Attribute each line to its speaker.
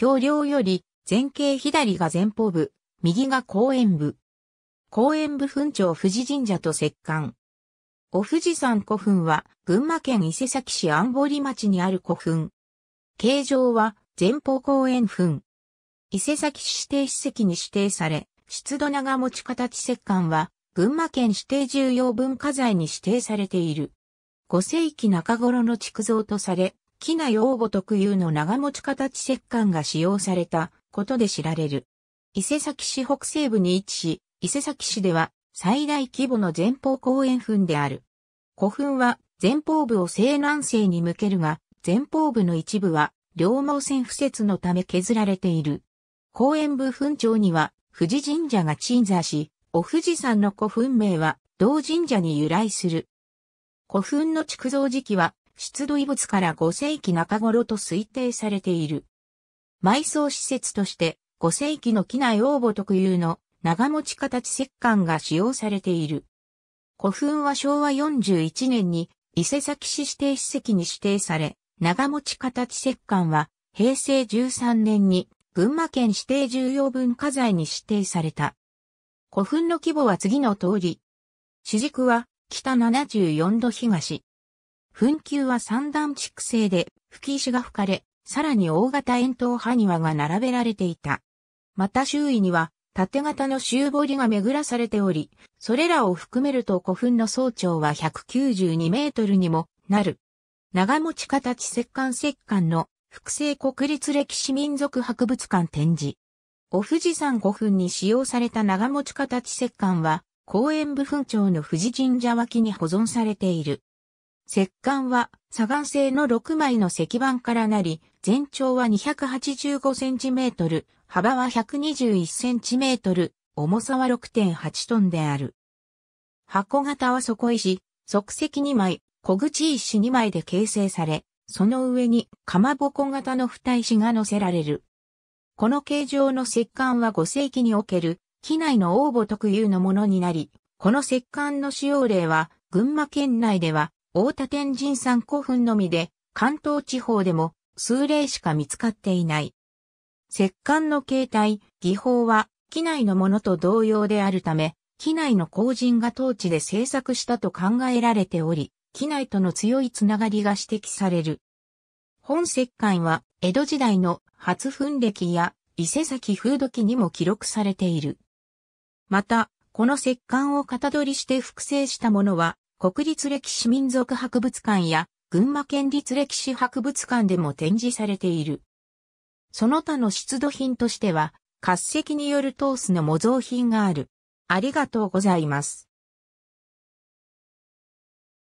Speaker 1: 橋梁より、前傾左が前方部、右が公園部。公園部墳長富士神社と石棺。お富士山古墳は、群馬県伊勢崎市安堀町にある古墳。形状は、前方公園墳。伊勢崎市指定史跡に指定され、出土長持ち形石棺は、群馬県指定重要文化財に指定されている。5世紀中頃の築造とされ、木な用語特有の長持ち形石棺が使用されたことで知られる。伊勢崎市北西部に位置し、伊勢崎市では最大規模の前方後円墳である。古墳は前方部を西南西に向けるが、前方部の一部は両毛線敷設のため削られている。後円部墳長には富士神社が鎮座し、お富士山の古墳名は同神社に由来する。古墳の築造時期は出土遺物から5世紀中頃と推定されている。埋葬施設として5世紀の機内応募特有の長持ち形石棺が使用されている。古墳は昭和41年に伊勢崎市指定史跡に指定され、長持ち形石棺は平成13年に群馬県指定重要文化財に指定された。古墳の規模は次の通り。主軸は北74度東、墳丘は三段築成で、吹石が吹かれ、さらに大型円筒埴輪が並べられていた。また周囲には、縦型の周堀が巡らされており、それらを含めると古墳の総長は192メートルにもなる。長持ち形石棺石棺の複製国立歴史民族博物館展示。お富士山古墳に使用された長持ち形石棺は、公園部墳町の富士神社脇に保存されている。石棺は、砂岩製の6枚の石板からなり、全長は 285cm、幅は 121cm、重さは6.8トンである。箱型は底石、即石2枚、小口石2枚で形成され、その上にかまぼこ型の二石が乗せられる。この形状の石棺は5世紀における、機内の応募特有のものになり、この石棺の使用例は、群馬県内では大田天神山古墳のみで、関東地方でも数例しか見つかっていない。石棺の形態、技法は、機内のものと同様であるため、機内の工人が当地で制作したと考えられており、機内との強いつながりが指摘される。本石棺は、江戸時代の初墳歴や伊勢崎風土記にも記録されている。また、この石棺を型取りして複製したものは、国立歴史民族博物館や群馬県立歴史博物館でも展示されている。その他の出土品としては、滑石によるトースの模造品がある。ありがとうございます。